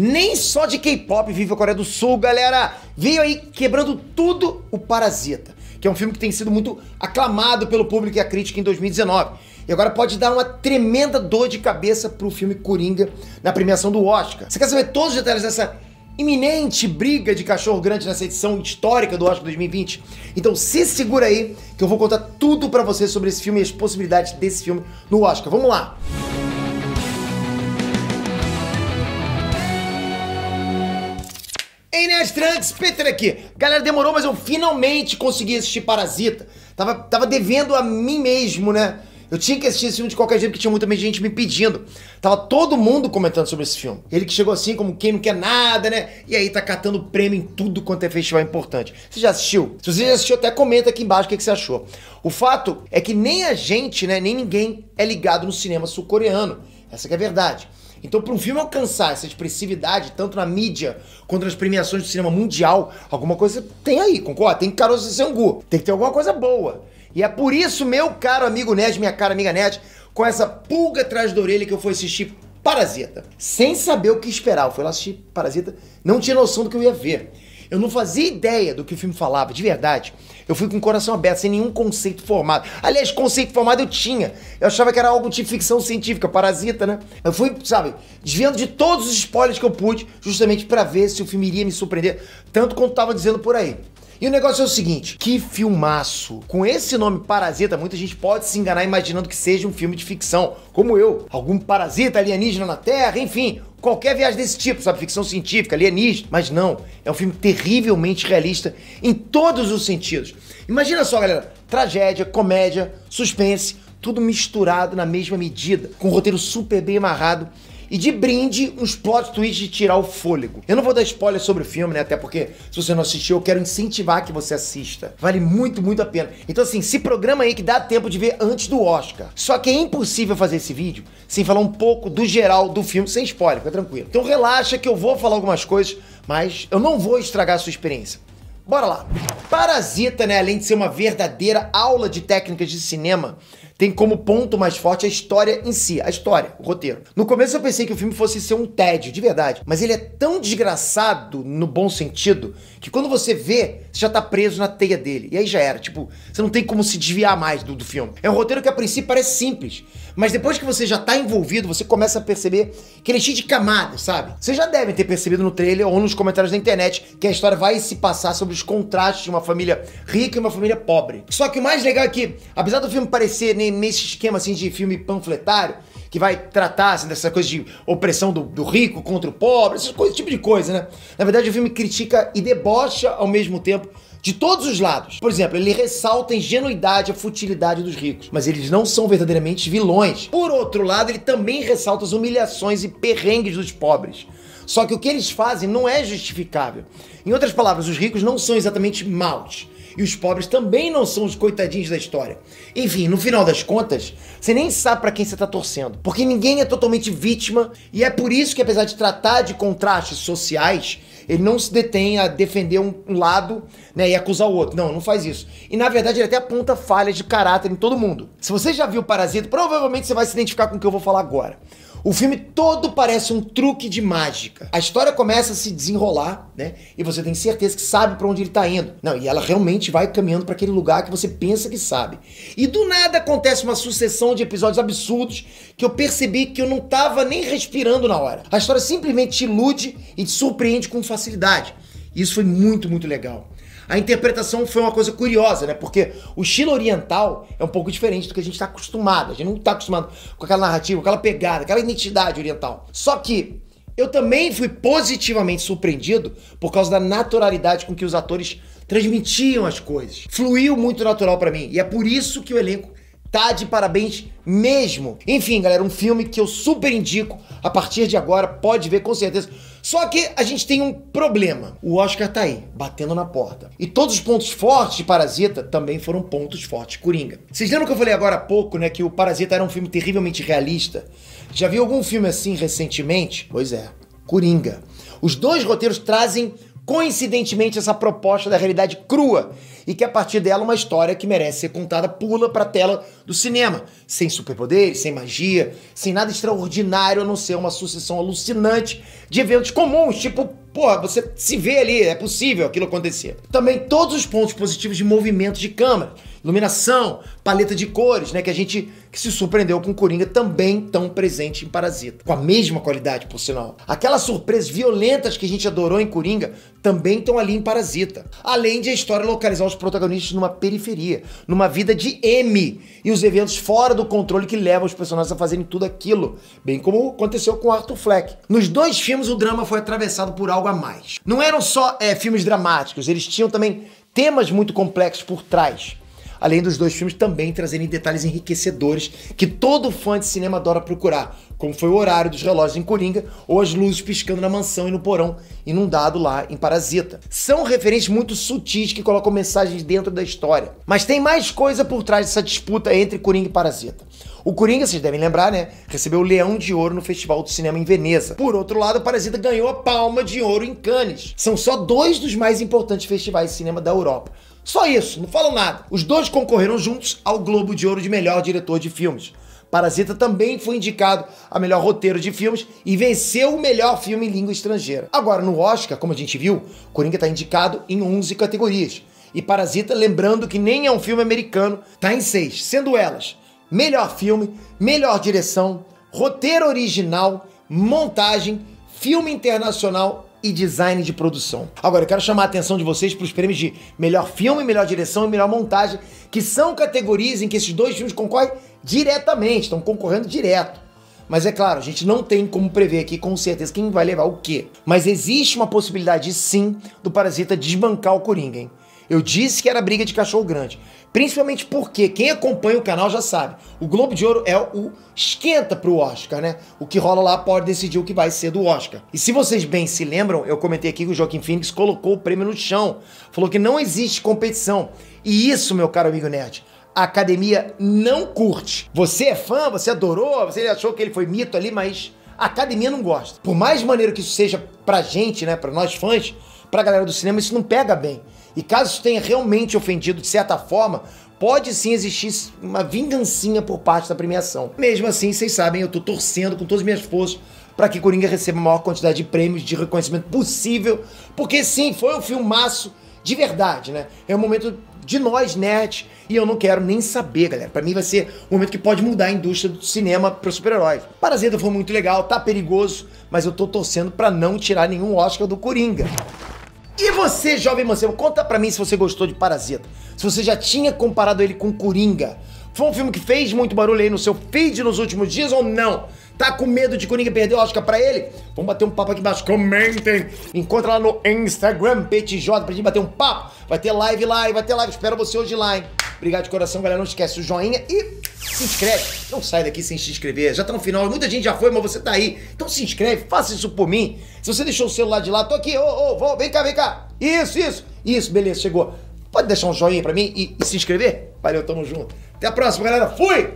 Nem só de K-pop vive a Coreia do Sul, galera. Veio aí quebrando tudo o Parasita, que é um filme que tem sido muito aclamado pelo público e a crítica em 2019. E agora pode dar uma tremenda dor de cabeça pro filme Coringa na premiação do Oscar. Você quer saber todos os detalhes dessa iminente briga de cachorro grande nessa edição histórica do Oscar 2020. Então se segura aí que eu vou contar tudo para você sobre esse filme e as possibilidades desse filme no Oscar. Vamos lá. Ei, Nerdtrunks, Peter aqui. Galera, demorou, mas eu finalmente consegui assistir Parasita. Tava, tava devendo a mim mesmo, né? Eu tinha que assistir esse filme de qualquer jeito, porque tinha muita gente me pedindo. Tava todo mundo comentando sobre esse filme. Ele que chegou assim, como quem não quer nada, né? E aí tá catando prêmio em tudo quanto é festival importante. Você já assistiu? Se você já assistiu, até comenta aqui embaixo o que, que você achou. O fato é que nem a gente, né, nem ninguém é ligado no cinema sul-coreano. Essa é a verdade. Então, para um filme alcançar essa expressividade, tanto na mídia quanto nas premiações do cinema mundial, alguma coisa tem aí, concorda? Tem caroço de sangu, tem que ter alguma coisa boa. E é por isso, meu caro amigo Nerd, minha cara amiga Nerd, com essa pulga atrás da orelha que eu fui assistir Parasita. Sem saber o que esperar, eu fui lá assistir Parasita, não tinha noção do que eu ia ver. Eu não fazia ideia do que o filme falava, de verdade. Eu fui com o coração aberto, sem nenhum conceito formado. Aliás, conceito formado eu tinha. Eu achava que era algo de ficção científica, parasita, né? Eu fui, sabe, desviando de todos os spoilers que eu pude, justamente para ver se o filme iria me surpreender, tanto quanto tava dizendo por aí. E o negócio é o seguinte, que filmaço. Com esse nome Parasita, muita gente pode se enganar imaginando que seja um filme de ficção, como eu. Algum parasita alienígena na Terra, enfim, qualquer viagem desse tipo, sabe? Ficção científica, alienígena. Mas não, é um filme terrivelmente realista em todos os sentidos. Imagina só, galera: tragédia, comédia, suspense, tudo misturado na mesma medida, com um roteiro super bem amarrado e de brinde, uns plot twists de tirar o fôlego. Eu não vou dar spoiler sobre o filme, né? Até porque se você não assistiu, eu quero incentivar que você assista. Vale muito, muito a pena. Então, assim, se programa aí que dá tempo de ver antes do Oscar. Só que é impossível fazer esse vídeo sem falar um pouco do geral do filme, sem spoiler, fica tranquilo. Então relaxa que eu vou falar algumas coisas, mas eu não vou estragar a sua experiência. Bora lá. Parasita, né, além de ser uma verdadeira aula de técnicas de cinema, tem como ponto mais forte a história em si, a história, o roteiro. No começo eu pensei que o filme fosse ser um tédio, de verdade, mas ele é tão desgraçado no bom sentido que quando você vê, você já tá preso na teia dele. E aí já era, tipo, você não tem como se desviar mais do, do filme. É um roteiro que a princípio parece simples, mas depois que você já tá envolvido, você começa a perceber que ele é cheio de camadas, sabe? Vocês já devem ter percebido no trailer ou nos comentários da internet que a história vai se passar sobre os contrastes de uma família rica e uma família pobre. Só que o mais legal é que, apesar do filme parecer nem nesse esquema assim de filme panfletário, que vai tratar assim, dessa coisa de opressão do, do rico contra o pobre, esse tipo de coisa, né? Na verdade, o filme critica e debocha ao mesmo tempo de todos os lados. Por exemplo, ele ressalta a ingenuidade, a futilidade dos ricos, mas eles não são verdadeiramente vilões. Por outro lado, ele também ressalta as humilhações e perrengues dos pobres. Só que o que eles fazem não é justificável. Em outras palavras, os ricos não são exatamente maus. E os pobres também não são os coitadinhos da história. Enfim, no final das contas, você nem sabe para quem você está torcendo, porque ninguém é totalmente vítima, e é por isso que, apesar de tratar de contrastes sociais, ele não se detém a defender um lado né, e acusar o outro. Não, não faz isso. E na verdade ele até aponta falhas de caráter em todo mundo. Se você já viu o Parasita, provavelmente você vai se identificar com o que eu vou falar agora. O filme todo parece um truque de mágica. A história começa a se desenrolar, né? E você tem certeza que sabe para onde ele tá indo. Não, e ela realmente vai caminhando para aquele lugar que você pensa que sabe. E do nada acontece uma sucessão de episódios absurdos que eu percebi que eu não tava nem respirando na hora. A história simplesmente te ilude e te surpreende com facilidade. E isso foi muito, muito legal. A interpretação foi uma coisa curiosa, né? Porque o estilo oriental é um pouco diferente do que a gente está acostumado. A gente não está acostumado com aquela narrativa, com aquela pegada, aquela identidade oriental. Só que eu também fui positivamente surpreendido por causa da naturalidade com que os atores transmitiam as coisas. Fluiu muito natural para mim. E é por isso que o elenco tá de parabéns mesmo. Enfim, galera, um filme que eu super indico. A partir de agora, pode ver com certeza. Só que a gente tem um problema. O Oscar tá aí, batendo na porta. E todos os pontos fortes de Parasita também foram pontos fortes de Coringa. Vocês lembram que eu falei agora há pouco, né, que o Parasita era um filme terrivelmente realista? Já viu algum filme assim recentemente? Pois é, Coringa. Os dois roteiros trazem coincidentemente essa proposta da realidade crua e que a partir dela uma história que merece ser contada pula para a tela do cinema, sem superpoderes, sem magia, sem nada extraordinário a não ser uma sucessão alucinante de eventos comuns, tipo Porra, você se vê ali, é possível aquilo acontecer. Também todos os pontos positivos de movimento de câmera, iluminação, paleta de cores, né? Que a gente que se surpreendeu com Coringa também tão presente em Parasita. Com a mesma qualidade, por sinal. Aquelas surpresas violentas que a gente adorou em Coringa também estão ali em Parasita. Além de a história localizar os protagonistas numa periferia, numa vida de M e os eventos fora do controle que levam os personagens a fazerem tudo aquilo, bem como aconteceu com Arthur Fleck. Nos dois filmes, o drama foi atravessado por algo a mais. Não eram só é, filmes dramáticos, eles tinham também temas muito complexos por trás além dos dois filmes também trazerem detalhes enriquecedores que todo fã de cinema adora procurar, como foi o horário dos relógios em Coringa ou as luzes piscando na mansão e no porão inundado lá em Parasita. São referências muito sutis que colocam mensagens dentro da história. Mas tem mais coisa por trás dessa disputa entre Coringa e Parasita. O Coringa, vocês devem lembrar, né? Recebeu o Leão de Ouro no Festival do Cinema em Veneza. Por outro lado, Parasita ganhou a Palma de Ouro em Cannes. São só dois dos mais importantes festivais de cinema da Europa. Só isso, não falam nada. Os dois concorreram juntos ao Globo de Ouro de melhor diretor de filmes. Parasita também foi indicado a melhor roteiro de filmes e venceu o melhor filme em língua estrangeira. Agora, no Oscar, como a gente viu, Coringa está indicado em 11 categorias. E Parasita, lembrando que nem é um filme americano, está em 6, sendo elas melhor filme, melhor direção, roteiro original, montagem, filme internacional e design de produção. Agora, eu quero chamar a atenção de vocês para os prêmios de melhor filme, melhor direção e melhor montagem, que são categorias em que esses dois filmes concorrem diretamente, estão concorrendo direto. Mas é claro, a gente não tem como prever aqui com certeza quem vai levar o quê. Mas existe uma possibilidade sim do Parasita desbancar o Coringa, hein? Eu disse que era briga de cachorro grande. Principalmente porque quem acompanha o canal já sabe. O Globo de Ouro é o esquenta pro Oscar, né? O que rola lá pode decidir o que vai ser do Oscar. E se vocês bem se lembram, eu comentei aqui que o Joaquim Phoenix colocou o prêmio no chão. Falou que não existe competição. E isso, meu caro amigo nerd, a academia não curte. Você é fã, você adorou, você achou que ele foi mito ali, mas a academia não gosta. Por mais maneiro que isso seja pra gente, né, pra nós fãs, pra galera do cinema, isso não pega bem. E caso tenha realmente ofendido de certa forma, pode sim existir uma vingancinha por parte da premiação. Mesmo assim, vocês sabem, eu estou torcendo com todas as minhas forças para que Coringa receba a maior quantidade de prêmios, de reconhecimento possível, porque sim, foi um filmaço de verdade, né? É um momento de nós, nerds, e eu não quero nem saber, galera. Para mim vai ser um momento que pode mudar a indústria do cinema para super-heróis. Parasita foi muito legal, tá perigoso, mas eu tô torcendo para não tirar nenhum Oscar do Coringa. E você, jovem mancebo, conta pra mim se você gostou de Parasita. Se você já tinha comparado ele com Coringa. Foi um filme que fez muito barulho aí no seu feed nos últimos dias ou não? Tá com medo de Coringa perder o Oscar pra ele? Vamos bater um papo aqui embaixo. Comentem. Encontra lá no Instagram, PTJ, pra gente bater um papo. Vai ter live lá, vai ter live. Espero você hoje lá, hein? Obrigado de coração, galera. Não esquece o joinha e se inscreve. Não sai daqui sem se inscrever. Já tá no final. Muita gente já foi, mas você tá aí. Então se inscreve, faça isso por mim. Se você deixou o celular de lá, tô aqui. Ô, oh, ô, vem cá, vem cá. Isso, isso. Isso, beleza, chegou. Pode deixar um joinha pra mim e, e se inscrever? Valeu, tamo junto. Até a próxima, galera. Fui!